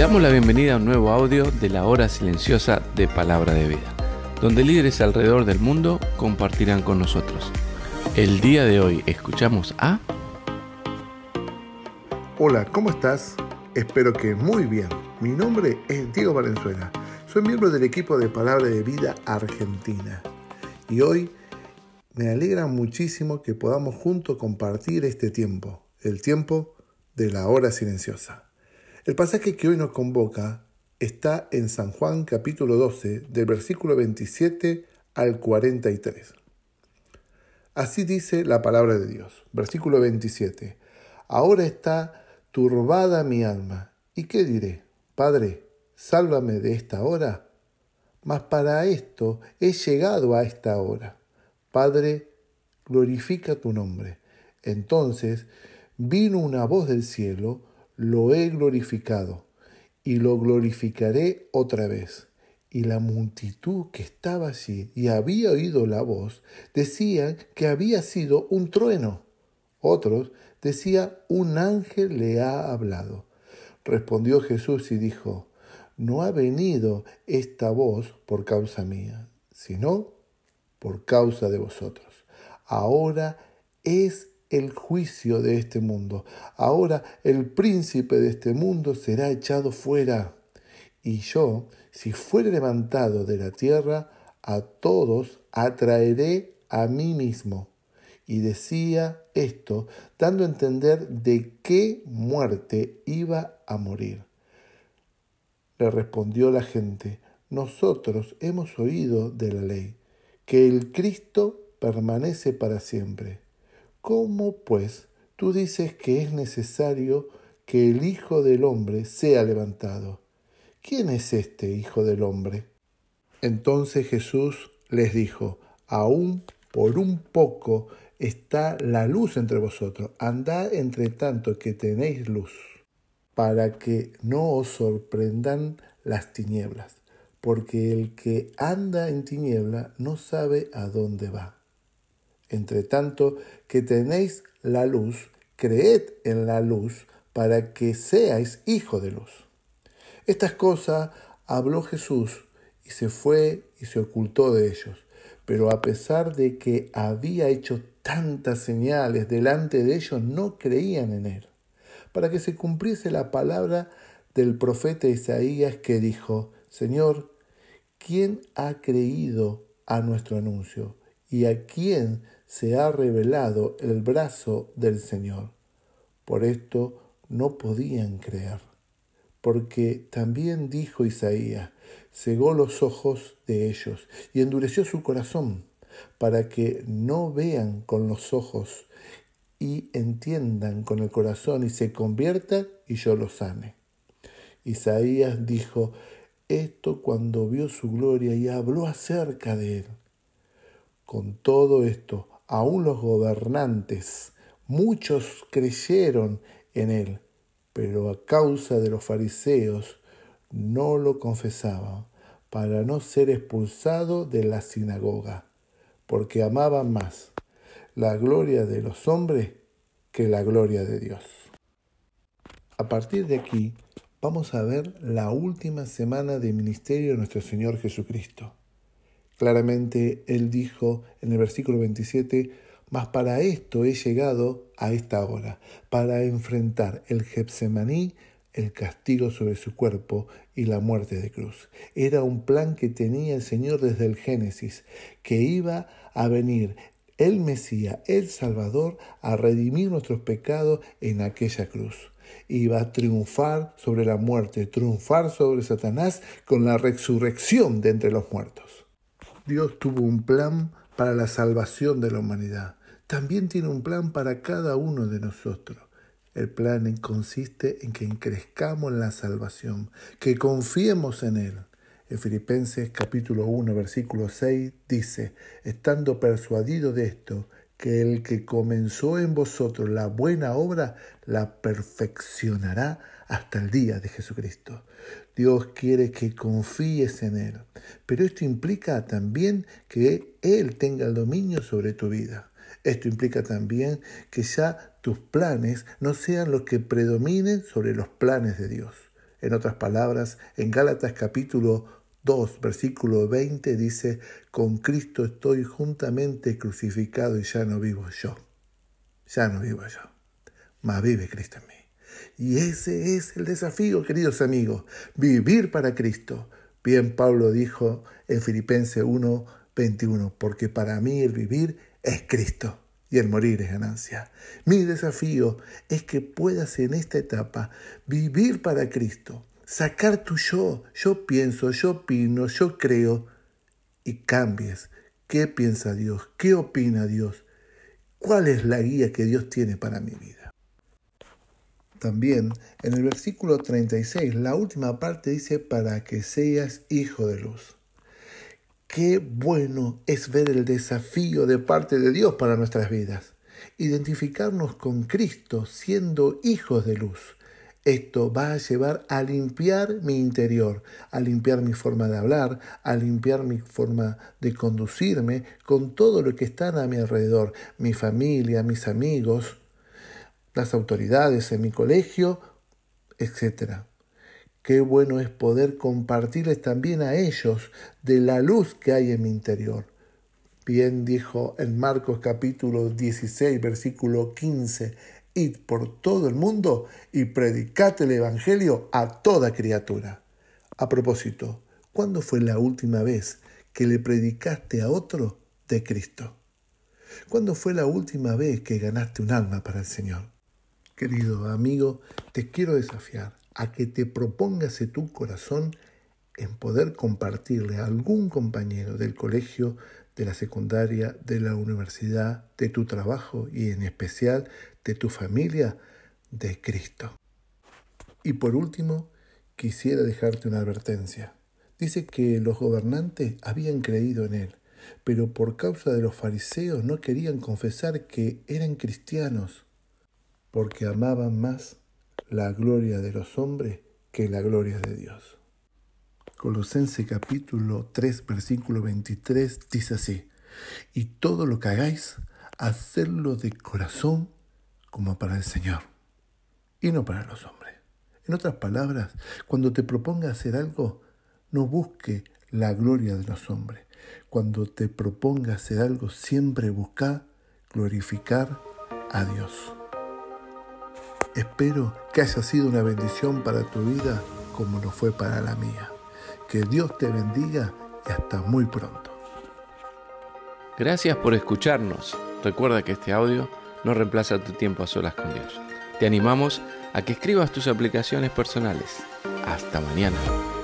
damos la bienvenida a un nuevo audio de la hora silenciosa de Palabra de Vida, donde líderes alrededor del mundo compartirán con nosotros. El día de hoy escuchamos a... Hola, ¿cómo estás? Espero que muy bien. Mi nombre es Diego Valenzuela. Soy miembro del equipo de Palabra de Vida Argentina. Y hoy me alegra muchísimo que podamos juntos compartir este tiempo, el tiempo de la hora silenciosa. El pasaje que hoy nos convoca está en San Juan capítulo 12, del versículo 27 al 43. Así dice la palabra de Dios. Versículo 27. Ahora está turbada mi alma. ¿Y qué diré? Padre, sálvame de esta hora. Mas para esto he llegado a esta hora. Padre, glorifica tu nombre. Entonces vino una voz del cielo, lo he glorificado y lo glorificaré otra vez. Y la multitud que estaba allí y había oído la voz decían que había sido un trueno. Otros decían, un ángel le ha hablado. Respondió Jesús y dijo, no ha venido esta voz por causa mía, sino por causa de vosotros. Ahora es el juicio de este mundo. Ahora el príncipe de este mundo será echado fuera. Y yo, si fuere levantado de la tierra, a todos atraeré a mí mismo. Y decía esto, dando a entender de qué muerte iba a morir. Le respondió la gente, nosotros hemos oído de la ley, que el Cristo permanece para siempre. ¿Cómo pues tú dices que es necesario que el Hijo del Hombre sea levantado? ¿Quién es este Hijo del Hombre? Entonces Jesús les dijo, aún por un poco está la luz entre vosotros, andad entre tanto que tenéis luz, para que no os sorprendan las tinieblas, porque el que anda en tiniebla no sabe a dónde va. Entre tanto que tenéis la luz, creed en la luz para que seáis hijo de luz. Estas cosas habló Jesús y se fue y se ocultó de ellos. Pero a pesar de que había hecho tantas señales delante de ellos, no creían en él. Para que se cumpliese la palabra del profeta Isaías que dijo, Señor, ¿quién ha creído a nuestro anuncio? ¿Y a quién se ha revelado el brazo del Señor. Por esto no podían creer, porque también dijo Isaías, cegó los ojos de ellos y endureció su corazón, para que no vean con los ojos y entiendan con el corazón y se conviertan y yo los sane. Isaías dijo esto cuando vio su gloria y habló acerca de él. Con todo esto, aún los gobernantes, muchos creyeron en él, pero a causa de los fariseos no lo confesaban, para no ser expulsado de la sinagoga, porque amaban más la gloria de los hombres que la gloria de Dios. A partir de aquí, vamos a ver la última semana de ministerio de nuestro Señor Jesucristo. Claramente él dijo en el versículo 27, mas para esto he llegado a esta hora, para enfrentar el Gepsemaní, el castigo sobre su cuerpo y la muerte de cruz. Era un plan que tenía el Señor desde el Génesis, que iba a venir el Mesías, el Salvador, a redimir nuestros pecados en aquella cruz. Iba a triunfar sobre la muerte, triunfar sobre Satanás con la resurrección de entre los muertos. Dios tuvo un plan para la salvación de la humanidad. También tiene un plan para cada uno de nosotros. El plan consiste en que crezcamos en la salvación, que confiemos en Él. En Filipenses capítulo 1, versículo 6 dice, estando persuadido de esto, que el que comenzó en vosotros la buena obra la perfeccionará hasta el día de Jesucristo. Dios quiere que confíes en Él, pero esto implica también que Él tenga el dominio sobre tu vida. Esto implica también que ya tus planes no sean los que predominen sobre los planes de Dios. En otras palabras, en Gálatas capítulo 2, versículo 20 dice, con Cristo estoy juntamente crucificado y ya no vivo yo. Ya no vivo yo, mas vive Cristo en mí. Y ese es el desafío, queridos amigos, vivir para Cristo. Bien Pablo dijo en Filipenses 1, 21, porque para mí el vivir es Cristo y el morir es ganancia. Mi desafío es que puedas en esta etapa vivir para Cristo, sacar tu yo, yo pienso, yo opino, yo creo, y cambies. ¿Qué piensa Dios? ¿Qué opina Dios? ¿Cuál es la guía que Dios tiene para mi vida? También en el versículo 36, la última parte dice, para que seas hijo de luz. Qué bueno es ver el desafío de parte de Dios para nuestras vidas. Identificarnos con Cristo siendo hijos de luz. Esto va a llevar a limpiar mi interior, a limpiar mi forma de hablar, a limpiar mi forma de conducirme con todo lo que está a mi alrededor, mi familia, mis amigos, las autoridades en mi colegio, etc. Qué bueno es poder compartirles también a ellos de la luz que hay en mi interior. Bien dijo en Marcos capítulo 16, versículo 15, id por todo el mundo y predicate el Evangelio a toda criatura. A propósito, ¿cuándo fue la última vez que le predicaste a otro de Cristo? ¿Cuándo fue la última vez que ganaste un alma para el Señor? Querido amigo, te quiero desafiar a que te propongas tu corazón en poder compartirle a algún compañero del colegio, de la secundaria, de la universidad, de tu trabajo y en especial de tu familia, de Cristo. Y por último, quisiera dejarte una advertencia. Dice que los gobernantes habían creído en él, pero por causa de los fariseos no querían confesar que eran cristianos porque amaban más la gloria de los hombres que la gloria de Dios. Colosense capítulo 3, versículo 23 dice así, y todo lo que hagáis, hacedlo de corazón como para el Señor y no para los hombres. En otras palabras, cuando te proponga hacer algo, no busque la gloria de los hombres. Cuando te proponga hacer algo, siempre busca glorificar a Dios. Espero que haya sido una bendición para tu vida como lo fue para la mía. Que Dios te bendiga y hasta muy pronto. Gracias por escucharnos. Recuerda que este audio no reemplaza tu tiempo a solas con Dios. Te animamos a que escribas tus aplicaciones personales. Hasta mañana.